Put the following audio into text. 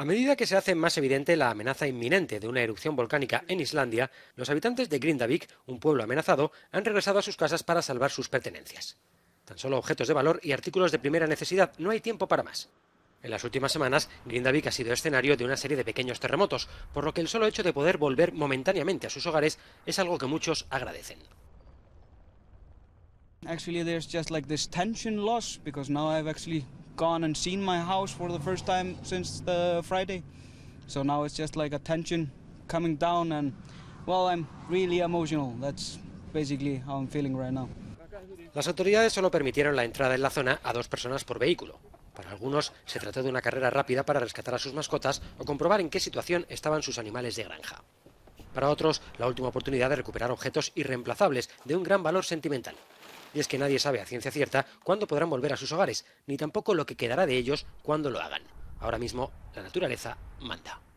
A medida que se hace más evidente la amenaza inminente de una erupción volcánica en Islandia, los habitantes de Grindavik, un pueblo amenazado, han regresado a sus casas para salvar sus pertenencias. Tan solo objetos de valor y artículos de primera necesidad, no hay tiempo para más. En las últimas semanas, Grindavik ha sido escenario de una serie de pequeños terremotos, por lo que el solo hecho de poder volver momentáneamente a sus hogares es algo que muchos agradecen. Actually, there's just like this tension loss because now I've actually gone and seen my house for the first time since the Friday. So now it's just like a tension coming down and well, I'm really emotional. That's basically how I'm feeling Las autoridades solo permitieron la entrada en la zona a dos personas por vehículo. Para algunos se trató de una carrera rápida para rescatar a sus mascotas o comprobar en qué situación estaban sus animales de granja. Para otros, la última oportunidad de recuperar objetos irreemplazables de un gran valor sentimental y es que nadie sabe a ciencia cierta cuándo podrán volver a sus hogares, ni tampoco lo que quedará de ellos cuando lo hagan. Ahora mismo la naturaleza manda.